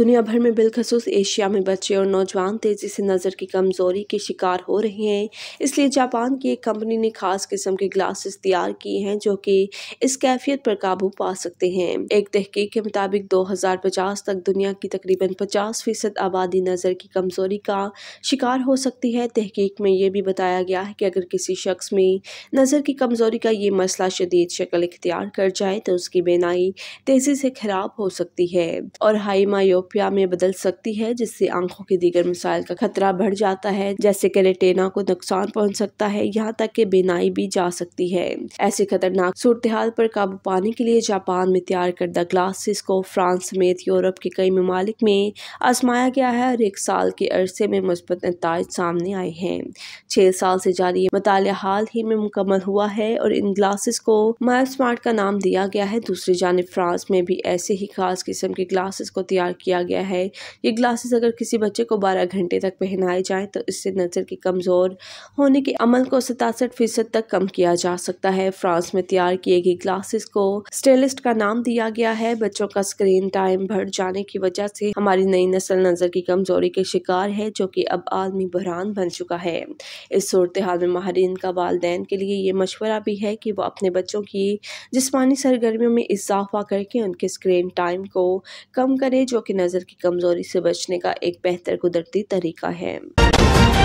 दुनिया भर में बिलखसूस एशिया में बच्चे और नौजवान तेज़ी से नज़र की कमज़ोरी के शिकार हो रहे हैं इसलिए जापान की एक कंपनी ने खास किस्म के ग्लासेस तैयार किए हैं जो कि इस कैफियत पर काबू पा सकते हैं एक तहकीक के मुताबिक 2050 तक दुनिया की तकरीबन 50 फीसद आबादी नज़र की कमज़ोरी का शिकार हो सकती है तहकीक में यह भी बताया गया है कि अगर किसी शख्स में नज़र की कमज़ोरी का ये मसला शदीद शक्ल इख्तियार कर जाए तो उसकी बेनाई तेज़ी से ख़राब हो सकती है और हाई यूटोपिया में बदल सकती है जिससे आंखों के दीगर मिसाइल का खतरा बढ़ जाता है जैसे कैलेटेना को नुकसान पहुंच सकता है यहाँ तक कि बेनाई भी जा सकती है ऐसी खतरनाक सूरत हाल पर काबू पाने के लिए जापान में तैयार करदा ग्लासेस को फ्रांस समेत यूरोप के कई ममालिक में आजमाया गया है और एक साल के अरसे में मुस्बत नतज सामने आए हैं छह साल से जारी मताल हाल ही में मुकम्मल हुआ है और इन ग्लासेस को माइल स्मार्ट का नाम दिया गया है दूसरी जानब फ्रांस में भी ऐसे ही खास किस्म के ग्लासेस को तैयार किया किया गया है ये ग्लासेस अगर किसी बच्चे को 12 घंटे तक पहनाए जाएं तो इससे नज़र के कमज़ोर होने के अमल को सतासठ फीसद तक कम किया जा सकता है फ्रांस में तैयार किए गए ग्लासेस को स्टेलिस्ट का नाम दिया गया है बच्चों का स्क्रीन टाइम बढ़ जाने की वजह से हमारी नई नस्ल नज़र की कमज़ोरी के शिकार है जो कि अब आलमी बहरान बन चुका है इस सूरत हाल में माहरीन का वालदे के लिए ये मशवरा भी है कि वह अपने बच्चों की जिसमानी सरगर्मियों में इजाफा करके उनके स्क्रीन टाइम को कम करे जो कि नज़र नज़र की कमज़ोरी से बचने का एक बेहतर कुदरती तरीका है